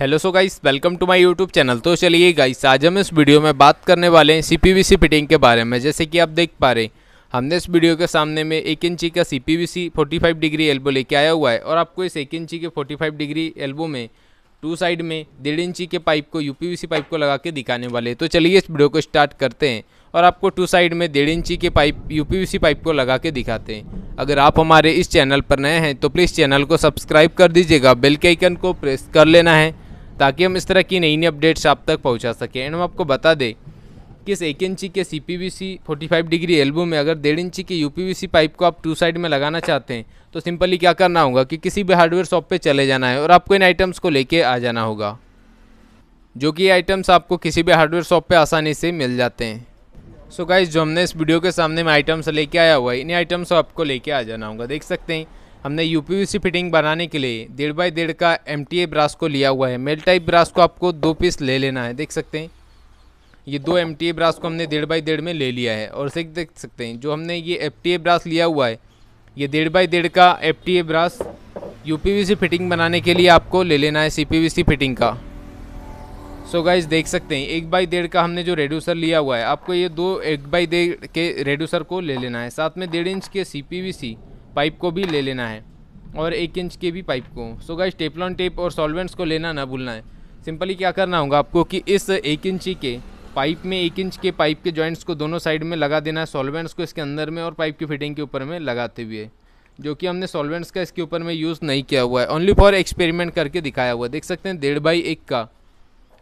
hello so guys welcome to my YouTube channel तो चलिए guys आज हम इस वीडियो में बात करने वाले हैं सीपीवीसी फिटिंग के बारे में जैसे कि आप देख पा रहे हैं हमने इस वीडियो के सामने में एक इंची का सीपीवीसी 45 डिग्री एल्बो लेके आया हुआ है और आपको इस एक इंची के 45 डिग्री एल्बो में टू साइड में डेढ़ इंची के पाइप को यू पाइप को लगा के दिखाने वाले तो चलिए इस वीडियो को स्टार्ट करते हैं और आपको टू साइड में डेढ़ इंची के पाइप यू पाइप को लगा के दिखाते हैं अगर आप हमारे इस चैनल पर नए हैं तो प्लीज़ चैनल को सब्सक्राइब कर दीजिएगा बेल के आइकन को प्रेस कर लेना है ताकि हम इस तरह की नई नई अपडेट्स आप तक पहुँचा सकें एंड हम आपको बता दें कि इस एक इंची के C P V C forty five degree elbow में अगर डेढ़ इंची के U P V C pipe को आप टू साइड में लगाना चाहते हैं तो सिंपली क्या करना होगा कि किसी भी हार्डवेयर शॉप पर चले जाना है और आपको इन आइटम्स को लेके आ जाना होगा जो कि आइटम्स आपको किसी भी हार्डवेयर शॉप पे आसानी से मिल जाते हैं सो so गाइज जो हमने इस वीडियो के सामने में आइटम्स लेके आया हुआ है इन्हीं आइटम्स आपको लेके आ जाना होगा देख सकते हैं हमने यू फिटिंग बनाने के लिए डेढ़ बाई डेढ़ का एम टी ब्रास को लिया हुआ है मेल टाइप ब्रास को आपको दो पीस ले लेना है देख सकते हैं ये दो एम टी ब्रास को हमने डेढ़ बाई डेढ़ में ले लिया है और सही देख सकते हैं जो हमने ये एफ टी ब्रास लिया हुआ है ये डेढ़ बाई डेढ़ का F T brass U fitting बनाने के लिए आपको ले लेना है सी फिटिंग का सो so गाइज देख सकते हैं एक बाई डेढ़ का हमने जो रेड्यूसर लिया हुआ है आपको ये दो एक बाई डेढ़ के रेड्यूसर को ले लेना है साथ में डेढ़ इंच के सी पाइप को भी ले लेना है और एक इंच के भी पाइप को सो गाइस टेपलॉन टेप और सॉल्वेंट्स को लेना ना भूलना है सिंपली क्या करना होगा आपको कि इस एक इंच के पाइप में एक इंच के पाइप के जॉइंट्स को दोनों साइड में लगा देना है सॉल्वेंट्स को इसके अंदर में और पाइप की फिटिंग के ऊपर में लगाते हुए जो कि हमने सॉल्वेंट्स का इसके ऊपर में यूज़ नहीं किया हुआ है ओनली फॉर एक्सपेरिमेंट करके दिखाया हुआ है देख सकते हैं डेढ़ बाई एक का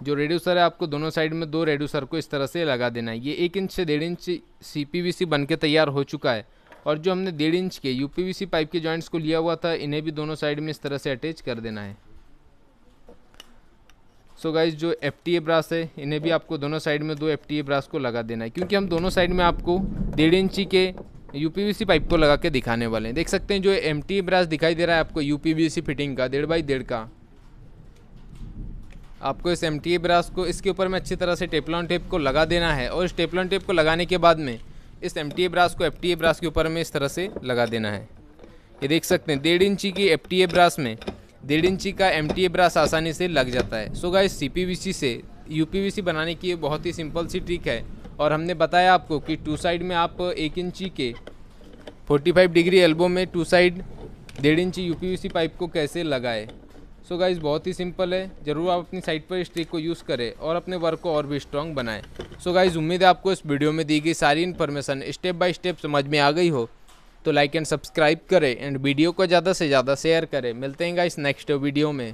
जो रेड्यूसर है आपको दोनों साइड में दो रेड्यूसर को इस तरह से लगा देना है ये एक इंच से डेढ़ inch C P V C बन के तैयार हो चुका है और जो हमने डेढ़ इंच के यू पाइप के जॉइंट्स को लिया हुआ था इन्हें भी दोनों साइड में इस तरह से अटैच कर देना है सो so गाइज जो एफ टी ए ब्रास है इन्हें भी आपको दोनों साइड में दो एफ टी ए ब्रास को लगा देना है क्योंकि हम दोनों साइड में आपको डेढ़ इंची के यू पाइप को लगा के दिखाने वाले हैं देख सकते हैं जो एम टी ब्रास दिखाई दे रहा है आपको यू फिटिंग का डेढ़ बाई डेढ़ का आपको इस एम टी ब्रास को इसके ऊपर में अच्छी तरह से टेपलॉन टेप को लगा देना है और इस टेपलॉन टेप को लगाने के बाद में इस एम टी ब्रास को एफ टी ब्रास के ऊपर हमें इस तरह से लगा देना है ये देख सकते हैं डेढ़ इंची की एफ टी ब्रास में डेढ़ इंची का एम टी ब्रास आसानी से लग जाता है so guys C P V C से यू पी वी सी बनाने की बहुत ही सिंपल सी ट्रिक है और हमने बताया आपको कि टू साइड में आप एक इंची के 45 डिग्री एल्बो में टू साइड डेढ़ इंची U P V C pipe को कैसे लगाए सो so गाइज बहुत ही सिंपल है ज़रूर आप अपनी साइट पर इस ट्रिक को यूज़ करें और अपने वर्क को और भी स्ट्रॉन्ग बनाएं सो so गाइज उम्मीद है आपको इस वीडियो में दी गई सारी इन्फॉर्मेशन स्टेप बाय स्टेप समझ में आ गई हो तो लाइक एंड सब्सक्राइब करें एंड वीडियो को ज़्यादा से ज़्यादा शेयर करें मिलते हैं गाइस नेक्स्ट वीडियो में